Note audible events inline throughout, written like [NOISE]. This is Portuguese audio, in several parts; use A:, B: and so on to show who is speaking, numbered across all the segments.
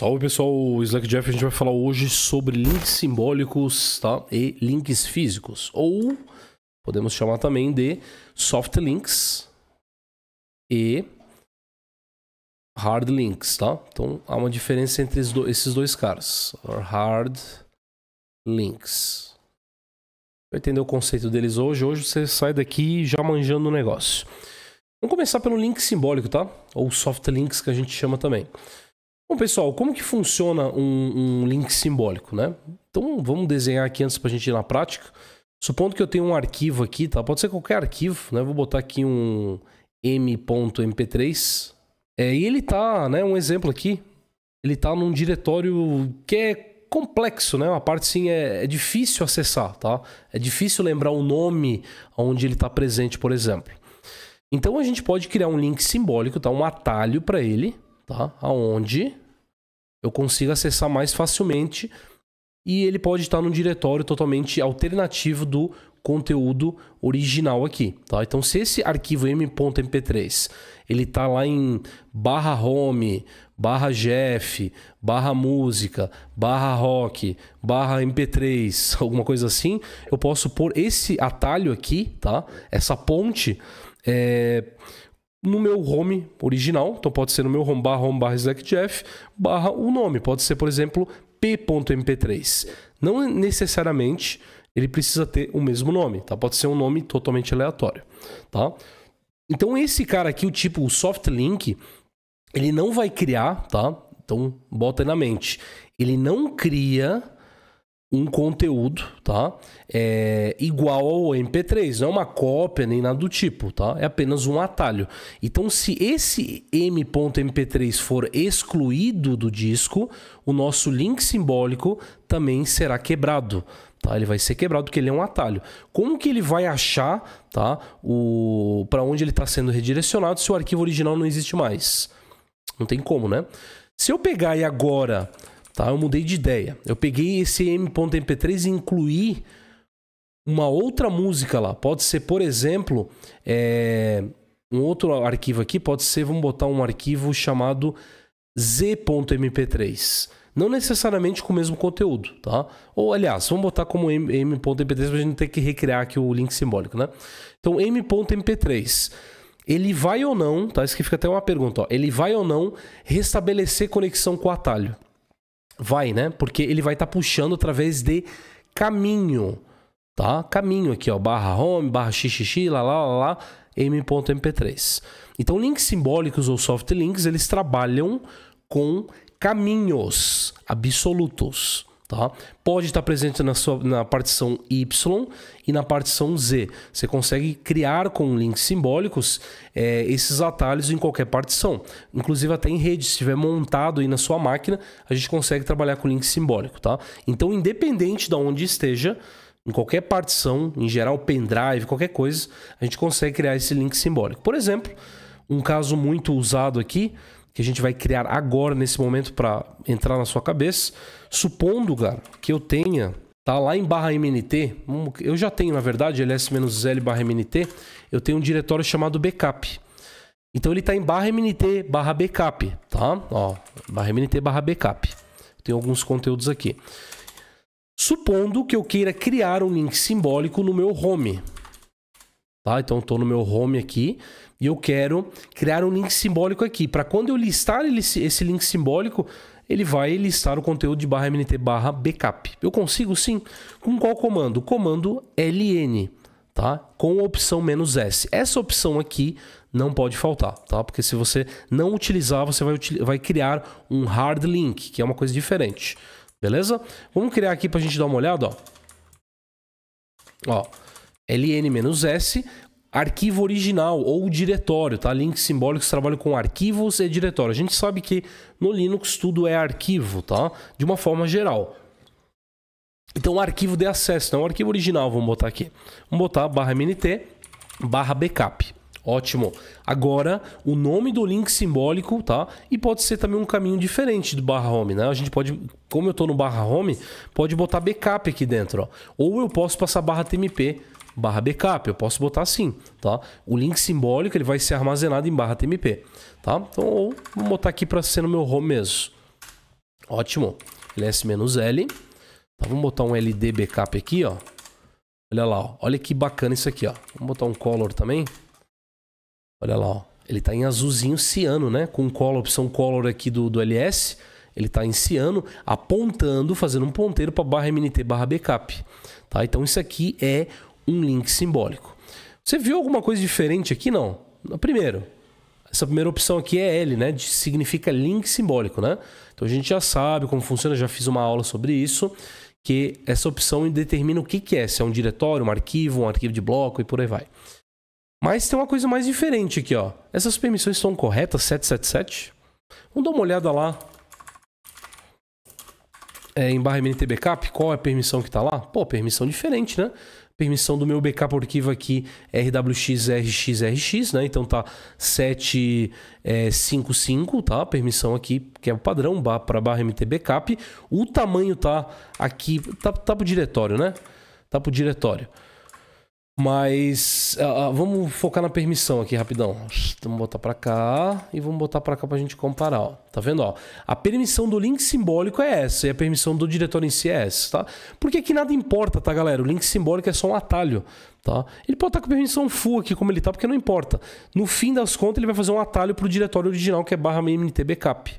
A: Salve pessoal, o Slack Jeff, a gente vai falar hoje sobre links simbólicos tá? e links físicos, ou podemos chamar também de soft links e hard links, tá? Então há uma diferença entre esses dois caras, hard links. Vai entender o conceito deles hoje, hoje você sai daqui já manjando o negócio. Vamos começar pelo link simbólico, tá? Ou soft links que a gente chama também. Bom, pessoal, como que funciona um, um link simbólico, né? Então, vamos desenhar aqui antes para a gente ir na prática. Supondo que eu tenho um arquivo aqui, tá? Pode ser qualquer arquivo, né? Vou botar aqui um m.mp3. É, e ele tá, né? Um exemplo aqui. Ele tá num diretório que é complexo, né? Uma parte sim é, é difícil acessar, tá? É difícil lembrar o nome onde ele está presente, por exemplo. Então a gente pode criar um link simbólico, tá? Um atalho para ele, tá? Aonde eu consigo acessar mais facilmente e ele pode estar num diretório totalmente alternativo do conteúdo original aqui, tá? Então, se esse arquivo m.mp3, ele tá lá em barra home, barra jeff, barra música, barra rock, barra mp3, [LAUGHS] alguma coisa assim, eu posso pôr esse atalho aqui, tá? Essa ponte é, no meu home original, então pode ser no meu home barra home barra slackjeff barra o nome, pode ser por exemplo p.mp3. Não necessariamente ele precisa ter o mesmo nome, tá? Pode ser um nome totalmente aleatório, tá? Então esse cara aqui, o tipo o soft link, ele não vai criar, tá? Então bota aí na mente, ele não cria um conteúdo, tá? É igual ao MP3, não é uma cópia nem nada do tipo, tá? É apenas um atalho. Então, se esse m.mp3 for excluído do disco, o nosso link simbólico também será quebrado, tá? Ele vai ser quebrado porque ele é um atalho. Como que ele vai achar, tá? O para onde ele está sendo redirecionado se o arquivo original não existe mais? Não tem como, né? Se eu pegar e agora Tá? Eu mudei de ideia. Eu peguei esse m.mp3 e incluí uma outra música lá. Pode ser, por exemplo, é... um outro arquivo aqui. Pode ser, vamos botar um arquivo chamado z.mp3. Não necessariamente com o mesmo conteúdo, tá? Ou, aliás, vamos botar como m.mp3 para a gente ter que recriar aqui o link simbólico, né? Então, m.mp3. Ele vai ou não, tá? Isso aqui fica até uma pergunta, ó. Ele vai ou não restabelecer conexão com o atalho. Vai, né? Porque ele vai estar tá puxando através de caminho, tá? Caminho aqui, ó, barra home, barra xxx, lá, lá, lá, lá, m.mp3. Então, links simbólicos ou soft links, eles trabalham com caminhos absolutos, Tá? Pode estar presente na, sua, na partição Y e na partição Z. Você consegue criar com links simbólicos é, esses atalhos em qualquer partição, inclusive até em rede. Se estiver montado aí na sua máquina, a gente consegue trabalhar com link simbólico. Tá? Então, independente de onde esteja, em qualquer partição, em geral pendrive, qualquer coisa, a gente consegue criar esse link simbólico. Por exemplo, um caso muito usado aqui que a gente vai criar agora, nesse momento, para entrar na sua cabeça, supondo, cara, que eu tenha, tá lá em barra MNT, eu já tenho, na verdade, ls-l barra MNT, eu tenho um diretório chamado backup. Então ele está em barra MNT barra backup, tá? Ó, barra MNT barra backup. Tem alguns conteúdos aqui. Supondo que eu queira criar um link simbólico no meu home, Tá? Então estou no meu home aqui e eu quero criar um link simbólico aqui. Para quando eu listar esse link simbólico, ele vai listar o conteúdo de barra mnt barra backup. Eu consigo sim. Com qual comando? O comando ln, tá? Com a opção menos "-s". Essa opção aqui não pode faltar, tá? Porque se você não utilizar, você vai, vai criar um hard link, que é uma coisa diferente. Beleza? Vamos criar aqui para a gente dar uma olhada, ó. Ó, ln-s, arquivo original ou diretório, tá? Links simbólicos trabalham com arquivos e diretório. A gente sabe que no Linux tudo é arquivo, tá? De uma forma geral. Então, o arquivo de acesso, então, né? o arquivo original, vamos botar aqui. Vamos botar barra mnt, barra backup. Ótimo. Agora, o nome do link simbólico, tá? E pode ser também um caminho diferente do barra home, né? A gente pode, como eu tô no barra home, pode botar backup aqui dentro, ó. Ou eu posso passar barra tmp barra backup, eu posso botar assim, tá? O link simbólico ele vai ser armazenado em barra TMP, tá? Então, ou vou botar aqui para ser no meu home mesmo. Ótimo. ls-l. É tá, vamos botar um LD backup aqui, ó. Olha lá, ó. olha que bacana isso aqui, ó. Vamos botar um color também. Olha lá, ó. Ele tá em azulzinho ciano, né? Com color, opção color aqui do, do LS. Ele tá em ciano, apontando, fazendo um ponteiro para barra MNT barra backup. Tá? Então isso aqui é um link simbólico. Você viu alguma coisa diferente aqui? Não. Primeiro, essa primeira opção aqui é L, né? De, significa link simbólico, né? Então a gente já sabe como funciona, já fiz uma aula sobre isso, que essa opção determina o que, que é, se é um diretório, um arquivo, um arquivo de bloco e por aí vai. Mas tem uma coisa mais diferente aqui, ó. Essas permissões estão corretas, 777? Vamos dar uma olhada lá é, em barra MNT qual é a permissão que está lá? Pô, permissão diferente, né? permissão do meu backup arquivo aqui RWX, RX, RX, né? Então tá 755, é, tá? Permissão aqui, que é o padrão, bar, para barra MT backup. O tamanho tá aqui, tá, tá pro diretório, né? Tá pro diretório. Mas uh, vamos focar na permissão aqui rapidão. Vamos botar para cá e vamos botar para cá para a gente comparar. Ó. Tá vendo? Ó? A permissão do link simbólico é essa e a permissão do diretório em si é essa. Tá? Porque aqui nada importa, tá, galera? O link simbólico é só um atalho. Tá? Ele pode estar tá com permissão full aqui como ele tá, porque não importa. No fim das contas, ele vai fazer um atalho para o diretório original que é barra mmt backup.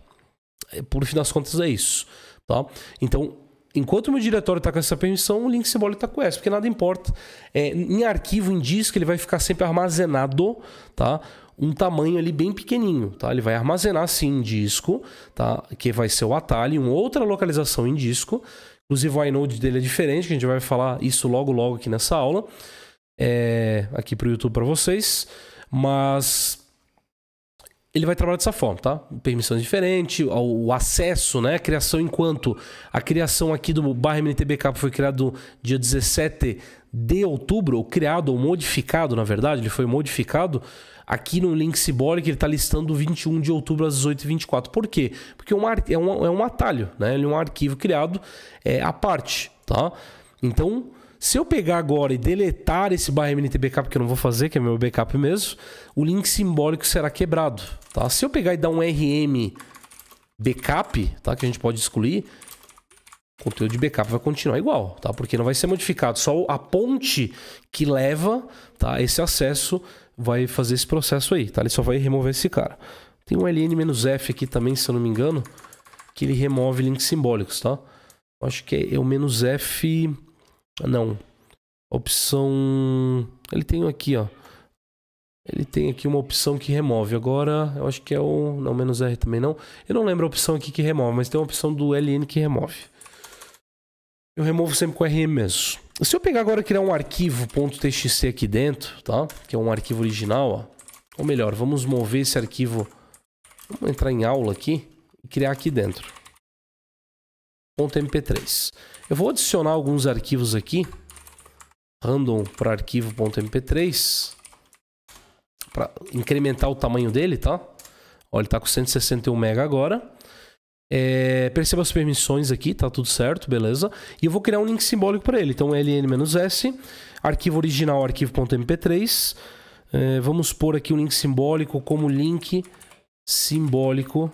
A: É, por fim das contas, é isso. Tá? Então, enquanto o meu diretório está com essa permissão, o link simbólico está com essa, porque nada importa. É, em arquivo, em disco, ele vai ficar sempre armazenado, tá? Um tamanho ali bem pequenininho, tá? Ele vai armazenar sim em disco, tá? Que vai ser o atalho, uma outra localização em disco. Inclusive o inode dele é diferente, que a gente vai falar isso logo logo aqui nessa aula, é, aqui para o YouTube para vocês. Mas ele vai trabalhar dessa forma, tá? Permissão diferente, o acesso, né? A criação enquanto a criação aqui do barra MNTBK foi criado dia 17 de outubro, ou criado ou modificado, na verdade, ele foi modificado. Aqui no link simbólico ele está listando 21 de outubro às 18h24. Por quê? Porque é um, é um, é um atalho, né? Ele é um arquivo criado é, à parte, tá? Então, se eu pegar agora e deletar esse barra MNT backup, que eu não vou fazer, que é meu backup mesmo, o link simbólico será quebrado, tá? Se eu pegar e dar um RM backup, tá? Que a gente pode excluir, o conteúdo de backup vai continuar igual, tá? Porque não vai ser modificado, só a ponte que leva, tá? Esse acesso vai fazer esse processo aí, tá? Ele só vai remover esse cara. Tem um LN-F aqui também, se eu não me engano, que ele remove links simbólicos, tá? Acho que é o menos F... Ah, não. Opção. Ele tem aqui, ó. Ele tem aqui uma opção que remove. Agora, eu acho que é o. Não, menos R também não. Eu não lembro a opção aqui que remove, mas tem uma opção do LN que remove. Eu removo sempre com RM mesmo. Se eu pegar agora e criar um arquivo .txt aqui dentro, tá? Que é um arquivo original, ó. Ou melhor, vamos mover esse arquivo. Vamos entrar em aula aqui e criar aqui dentro. .mp3. Eu vou adicionar alguns arquivos aqui. Random para arquivo.mp3. Para incrementar o tamanho dele, tá? Olha, ele está com 161 MB agora. É, perceba as permissões aqui, tá tudo certo, beleza? E eu vou criar um link simbólico para ele. Então, ln-s, arquivo original, arquivo.mp3. É, vamos pôr aqui um link simbólico como link simbólico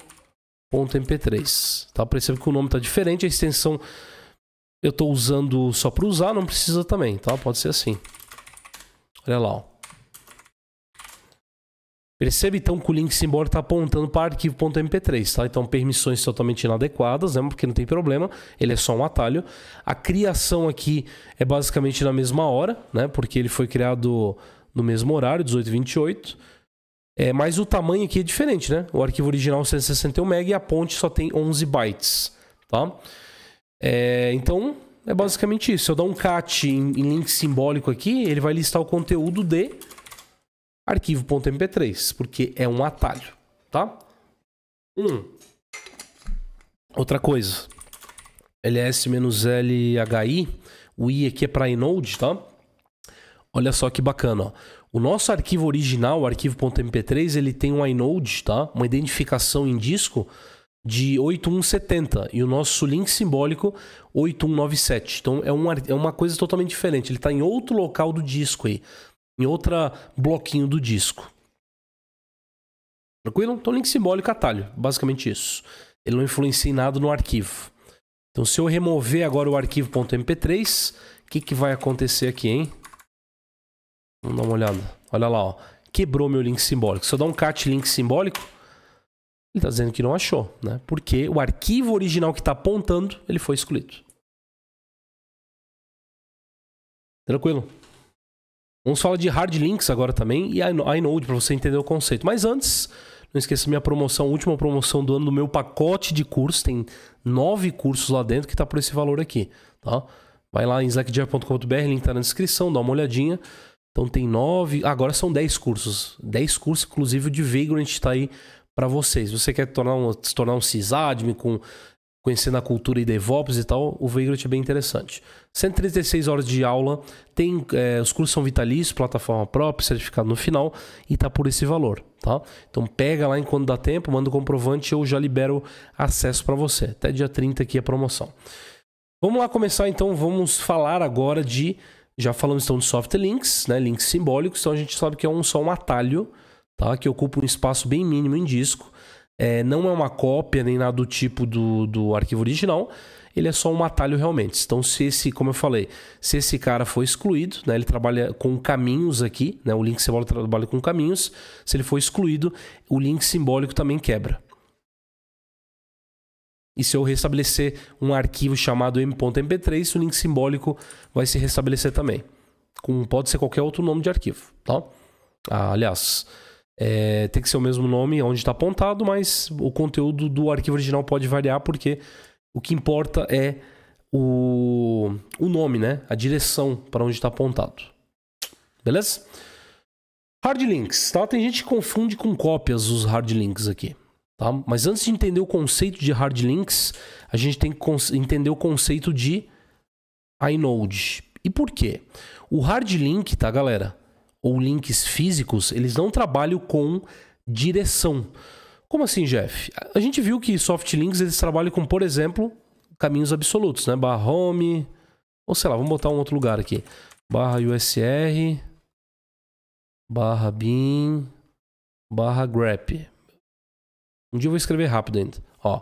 A: .mp3, tá? Perceba que o nome tá diferente, a extensão eu tô usando só para usar, não precisa também, tá? Pode ser assim. Olha lá, ó. Percebe então que o link embora está apontando para arquivo.mp3, tá? Então permissões totalmente inadequadas, né? Porque não tem problema, ele é só um atalho. A criação aqui é basicamente na mesma hora, né? Porque ele foi criado no mesmo horário, 18 h 28. É, mas o tamanho aqui é diferente, né? O arquivo original é 161 MB e a ponte só tem 11 bytes, tá? É, então, é basicamente isso. Se eu dar um cat em, em link simbólico aqui, ele vai listar o conteúdo de arquivo.mp3, porque é um atalho, tá? Hum. Outra coisa. ls-lhi, o i aqui é para inode, tá? Olha só que bacana, ó. O nosso arquivo original, o arquivo.mp3, ele tem um inode, tá? Uma identificação em disco de 8170 e o nosso link simbólico 8197. Então é uma, é uma coisa totalmente diferente. Ele está em outro local do disco aí, em outro bloquinho do disco. Tranquilo? Então link simbólico atalho, basicamente isso. Ele não influencia em nada no arquivo. Então se eu remover agora o arquivo.mp3, o que, que vai acontecer aqui, hein? Vamos dar uma olhada. Olha lá, ó. Quebrou meu link simbólico. Se eu dar um cat link simbólico, ele está dizendo que não achou, né? Porque o arquivo original que está apontando, ele foi excluído. Tranquilo? Vamos falar de hard links agora também e inode para você entender o conceito. Mas antes, não esqueça minha promoção, última promoção do ano do meu pacote de cursos. Tem nove cursos lá dentro que está por esse valor aqui, tá? Vai lá em slackjair.com.br, link está na descrição, dá uma olhadinha. Então tem nove, agora são dez cursos. Dez cursos, inclusive de Vagrant está aí para vocês. Você quer tornar um, se tornar um sysadmin com conhecendo a cultura e DevOps e tal, o Vagrant é bem interessante. 136 horas de aula, tem é, os cursos são vitalícios, plataforma própria, certificado no final e tá por esse valor, tá? Então pega lá enquanto dá tempo, manda o comprovante eu já libero acesso para você. Até dia 30 aqui a promoção. Vamos lá começar então, vamos falar agora de já falamos então de soft links, né? links simbólicos, então a gente sabe que é um, só um atalho, tá? que ocupa um espaço bem mínimo em disco. É, não é uma cópia nem nada do tipo do, do arquivo original, ele é só um atalho realmente. Então, se esse, como eu falei, se esse cara foi excluído, né, ele trabalha com caminhos aqui, né, o link simbólico trabalha com caminhos, se ele for excluído, o link simbólico também quebra. E se eu restabelecer um arquivo chamado m.mp3, o link simbólico vai se restabelecer também. Com, pode ser qualquer outro nome de arquivo, tá? Ah, aliás, é, tem que ser o mesmo nome onde está apontado, mas o conteúdo do arquivo original pode variar porque o que importa é o, o nome, né? A direção para onde está apontado. Beleza? Hard links, tá? Tem gente que confunde com cópias os hard links aqui. Tá? Mas antes de entender o conceito de hard links, a gente tem que entender o conceito de inode. E por quê? O hard link, tá, galera? Ou links físicos, eles não trabalham com direção. Como assim, Jeff? A gente viu que soft links eles trabalham com, por exemplo, caminhos absolutos, né? Barra home, ou sei lá, vamos botar um outro lugar aqui. Barra USR, barra bin, barra grep. Um dia eu vou escrever rápido ainda. Ó,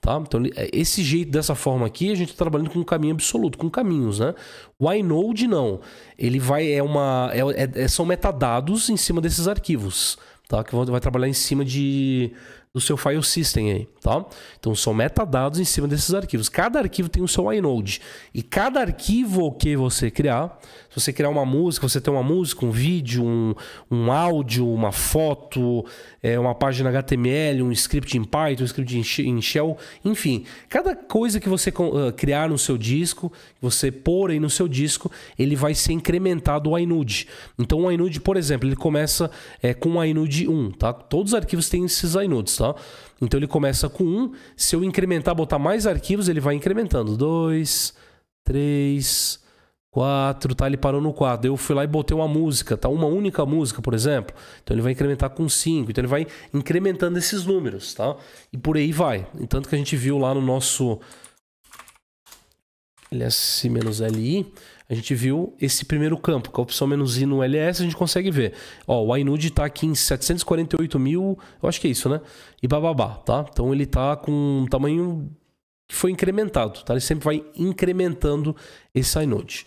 A: tá? Então, é esse jeito, dessa forma aqui, a gente está trabalhando com um caminho absoluto, com caminhos, né? O inode não. Ele vai, é uma, é, é, é são metadados em cima desses arquivos, tá? Que vai trabalhar em cima de, do seu file system aí, tá? Então, são metadados em cima desses arquivos. Cada arquivo tem o seu inode. E cada arquivo que você criar você criar uma música, você tem uma música, um vídeo, um, um áudio, uma foto, é, uma página HTML, um script em Python, um script em Shell, enfim. Cada coisa que você ah, criar no seu disco, você pôr aí no seu disco, ele vai ser incrementado o iNude. Então o iNude, por exemplo, ele começa é, com o iNude 1, tá? Todos os arquivos têm esses iNudes, tá? Então ele começa com 1. Se eu incrementar, botar mais arquivos, ele vai incrementando. 2, 3, 4, tá? Ele parou no 4. Eu fui lá e botei uma música, tá? Uma única música, por exemplo. Então ele vai incrementar com 5. Então ele vai incrementando esses números, tá? E por aí vai. Tanto que a gente viu lá no nosso LS-LI, a gente viu esse primeiro campo, é a opção menos "-i" no LS, a gente consegue ver. Ó, o iNude está aqui em 748 mil, eu acho que é isso, né? E bababá, tá? Então ele tá com um tamanho que foi incrementado, tá? Ele sempre vai incrementando esse inode.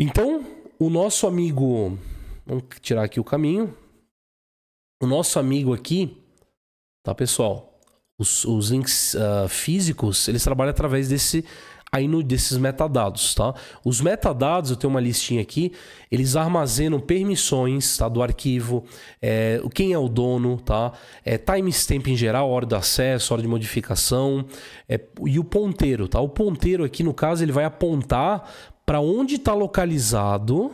A: Então, o nosso amigo, vamos tirar aqui o caminho. O nosso amigo aqui, tá, pessoal? Os, os links uh, físicos, eles trabalham através desse aí no desses metadados, tá? Os metadados, eu tenho uma listinha aqui, eles armazenam permissões, tá? Do arquivo, é, quem é o dono, tá? É, timestamp em geral, hora de acesso, hora de modificação, é, e o ponteiro, tá? O ponteiro aqui, no caso, ele vai apontar para onde está localizado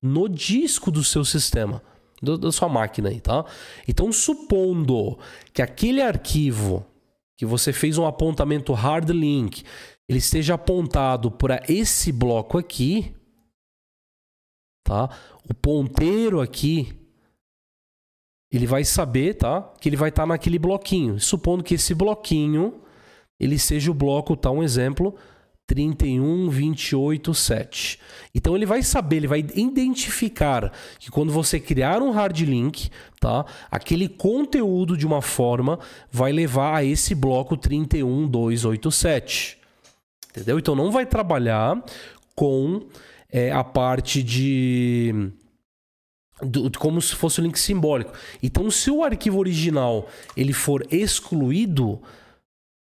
A: no disco do seu sistema, do, da sua máquina aí, tá? Então, supondo que aquele arquivo que você fez um apontamento hard link, ele esteja apontado para esse bloco aqui, tá? O ponteiro aqui, ele vai saber, tá? Que ele vai estar tá naquele bloquinho. Supondo que esse bloquinho ele seja o bloco, tá? Um exemplo 31 28 7. Então ele vai saber, ele vai identificar que quando você criar um hard link, tá? Aquele conteúdo de uma forma vai levar a esse bloco 31 287. Entendeu? Então não vai trabalhar com é, a parte de do, como se fosse o um link simbólico. Então, se o arquivo original ele for excluído,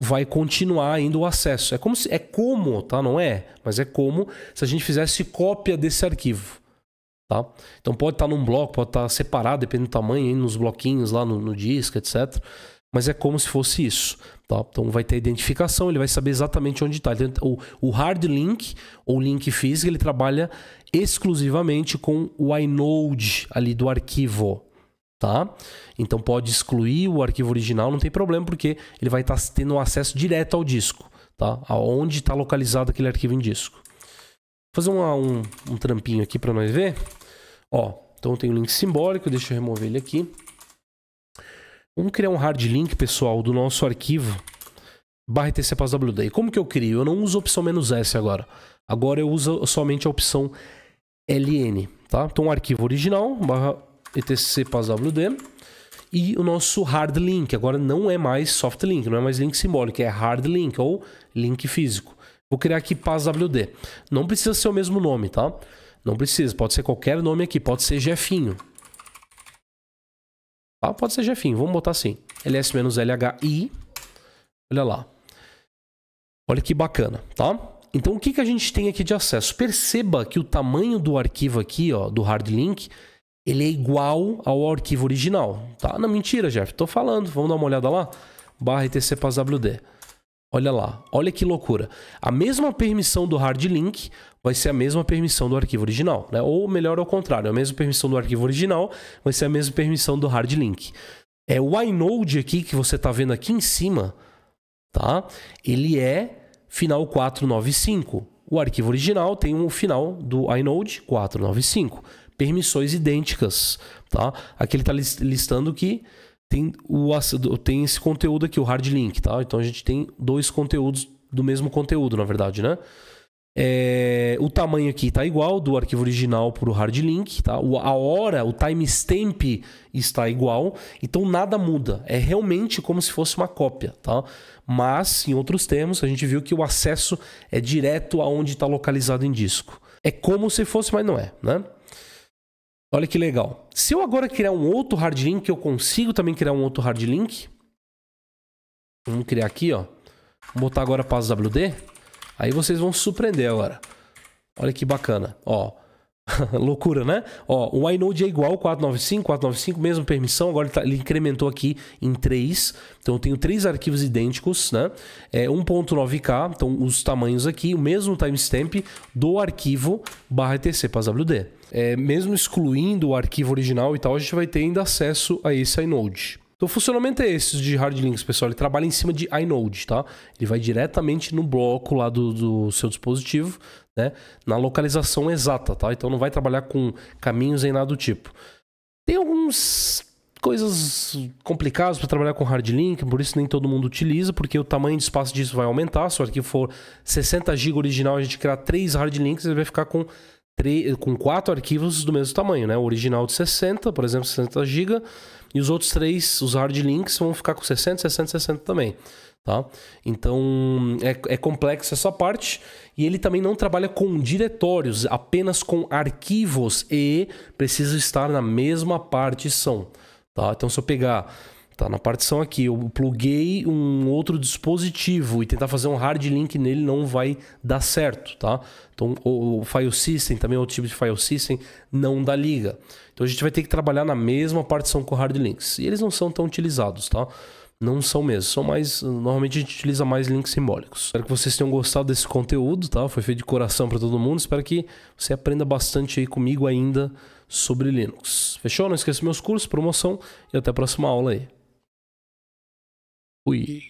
A: vai continuar ainda o acesso. É como se, é como, tá? Não é, mas é como se a gente fizesse cópia desse arquivo, tá? Então pode estar tá num bloco, pode estar tá separado, dependendo do tamanho, nos bloquinhos lá no, no disco, etc. Mas é como se fosse isso, tá? Então vai ter identificação, ele vai saber exatamente onde está. O, o hard link ou link físico, ele trabalha exclusivamente com o inode ali do arquivo, tá? Então pode excluir o arquivo original, não tem problema, porque ele vai estar tá tendo acesso direto ao disco, tá? Aonde está localizado aquele arquivo em disco. Vou fazer uma, um, um trampinho aqui para nós ver. Ó, então tem um o link simbólico, deixa eu remover ele aqui. Vamos criar um hard link, pessoal, do nosso arquivo barra tcpaswd. como que eu crio? Eu não uso a opção "-s" agora. Agora eu uso somente a opção ln, tá? Então o arquivo original barra etc pawd e o nosso hard link. Agora não é mais soft link, não é mais link simbólico, é hard link ou link físico. Vou criar aqui pawd. Não precisa ser o mesmo nome, tá? Não precisa, pode ser qualquer nome aqui, pode ser Jefinho. Tá? Pode ser Jefinho, vamos botar assim. ls-lhi. Olha lá. Olha que bacana, tá? Então o que, que a gente tem aqui de acesso? Perceba que o tamanho do arquivo aqui, ó, do hard link, ele é igual ao arquivo original, tá? Não, mentira, Jeff, tô falando, vamos dar uma olhada lá? Barra itcpaswd. Olha lá, olha que loucura. A mesma permissão do hard link vai ser a mesma permissão do arquivo original, né? Ou melhor, ao contrário, a mesma permissão do arquivo original vai ser a mesma permissão do hard link. É o inode aqui que você tá vendo aqui em cima, tá? Ele é final 495. O arquivo original tem um final do inode 495 permissões idênticas, tá? Aqui ele está listando que tem, o, tem esse conteúdo aqui, o hard link, tá? Então a gente tem dois conteúdos do mesmo conteúdo, na verdade, né? É, o tamanho aqui está igual do arquivo original para o hard link, tá? a hora, o timestamp está igual, então nada muda. É realmente como se fosse uma cópia, tá? Mas, em outros termos, a gente viu que o acesso é direto aonde está localizado em disco. É como se fosse, mas não é, né? Olha que legal. Se eu agora criar um outro hard link, eu consigo também criar um outro hard link. Vamos criar aqui, ó. Vou botar agora para WD. Aí vocês vão se surpreender agora. Olha que bacana. Ó. [LAUGHS] Loucura, né? Ó, o inode é igual 495, 495, mesmo permissão. Agora ele, tá, ele, incrementou aqui em 3. Então eu tenho três arquivos idênticos, né? É 1.9K, então os tamanhos aqui, o mesmo timestamp do arquivo barra etc para WD é, mesmo excluindo o arquivo original e tal, a gente vai ter ainda acesso a esse inode. Então, o funcionamento é esse de hard links, pessoal. Ele trabalha em cima de inode, tá? Ele vai diretamente no bloco lá do, do seu dispositivo, né? Na localização exata, tá? Então, não vai trabalhar com caminhos em nada do tipo. Tem algumas coisas complicadas para trabalhar com hard link, por isso nem todo mundo utiliza, porque o tamanho de espaço disso vai aumentar. Se o arquivo for 60 GB original, a gente criar 3 hard links, ele vai ficar com com quatro arquivos do mesmo tamanho, né? O original de 60, por exemplo, 60 GB, e os outros três, os hard links, vão ficar com 60, 60, 60 também. Tá? Então é, é complexa essa parte e ele também não trabalha com diretórios, apenas com arquivos e precisa estar na mesma partição. Tá? Então, se eu pegar Tá, na partição aqui, eu pluguei um outro dispositivo e tentar fazer um hard link nele não vai dar certo, tá? Então, o, file system, também é outro tipo de file system, não dá liga. Então, a gente vai ter que trabalhar na mesma partição com hard links. E eles não são tão utilizados, tá? Não são mesmo, são mais. Normalmente a gente utiliza mais links simbólicos. Espero que vocês tenham gostado desse conteúdo, tá? Foi feito de coração para todo mundo. Espero que você aprenda bastante aí comigo ainda sobre Linux. Fechou? Não esqueça meus cursos, promoção e até a próxima aula aí. Fui.